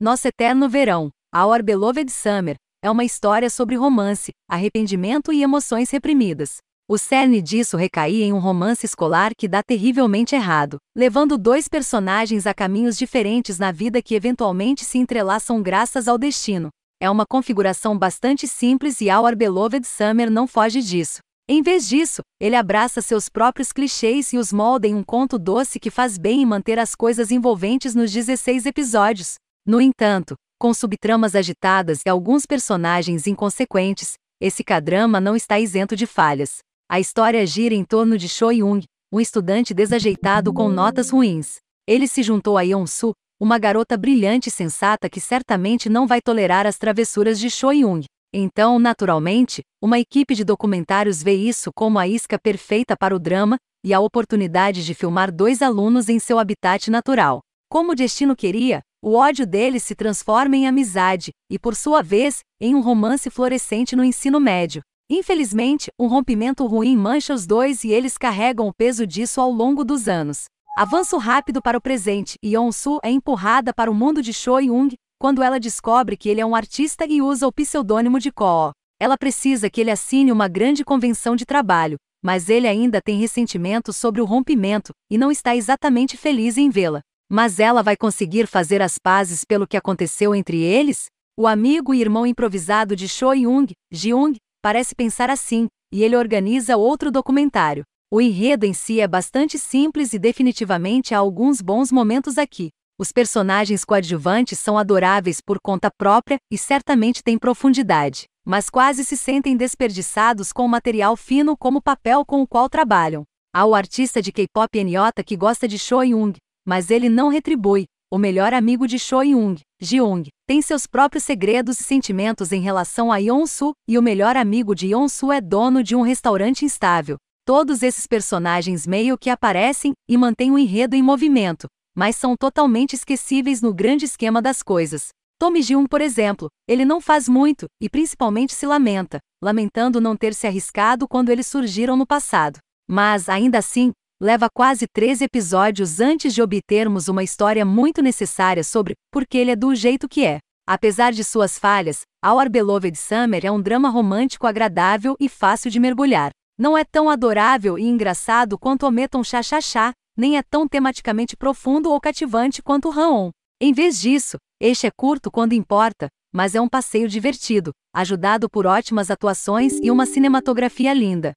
Nosso Eterno Verão, Our Beloved Summer, é uma história sobre romance, arrependimento e emoções reprimidas. O cerne disso recai em um romance escolar que dá terrivelmente errado, levando dois personagens a caminhos diferentes na vida que eventualmente se entrelaçam graças ao destino. É uma configuração bastante simples e Our Beloved Summer não foge disso. Em vez disso, ele abraça seus próprios clichês e os molda em um conto doce que faz bem em manter as coisas envolventes nos 16 episódios. No entanto, com subtramas agitadas e alguns personagens inconsequentes, esse cadrama não está isento de falhas. A história gira em torno de Cho Young, um estudante desajeitado com notas ruins. Ele se juntou a Yeon-su, uma garota brilhante e sensata que certamente não vai tolerar as travessuras de Cho Young. Então, naturalmente, uma equipe de documentários vê isso como a isca perfeita para o drama e a oportunidade de filmar dois alunos em seu habitat natural. Como o destino queria, o ódio deles se transforma em amizade, e por sua vez, em um romance florescente no ensino médio. Infelizmente, um rompimento ruim mancha os dois e eles carregam o peso disso ao longo dos anos. Avanço rápido para o presente e Onsu é empurrada para o mundo de Sho yung quando ela descobre que ele é um artista e usa o pseudônimo de Ko. Ela precisa que ele assine uma grande convenção de trabalho, mas ele ainda tem ressentimento sobre o rompimento e não está exatamente feliz em vê-la. Mas ela vai conseguir fazer as pazes pelo que aconteceu entre eles? O amigo e irmão improvisado de Cho Yung, Jiung, parece pensar assim, e ele organiza outro documentário. O enredo em si é bastante simples e definitivamente há alguns bons momentos aqui. Os personagens coadjuvantes são adoráveis por conta própria e certamente têm profundidade, mas quase se sentem desperdiçados com o material fino como papel com o qual trabalham. Há o artista de K-pop N.Y. que gosta de Cho Yung, mas ele não retribui. O melhor amigo de Cho Young, Jiung, tem seus próprios segredos e sentimentos em relação a Yonsu, e o melhor amigo de Yonsu é dono de um restaurante instável. Todos esses personagens meio que aparecem e mantêm o enredo em movimento, mas são totalmente esquecíveis no grande esquema das coisas. Tommy Jung, por exemplo, ele não faz muito e principalmente se lamenta, lamentando não ter se arriscado quando eles surgiram no passado. Mas, ainda assim, leva quase três episódios antes de obtermos uma história muito necessária sobre porque ele é do jeito que é. Apesar de suas falhas, Our Beloved Summer é um drama romântico agradável e fácil de mergulhar. Não é tão adorável e engraçado quanto Ometon Chá Chá Chá, nem é tão tematicamente profundo ou cativante quanto Raon. Em vez disso, este é curto quando importa, mas é um passeio divertido, ajudado por ótimas atuações e uma cinematografia linda.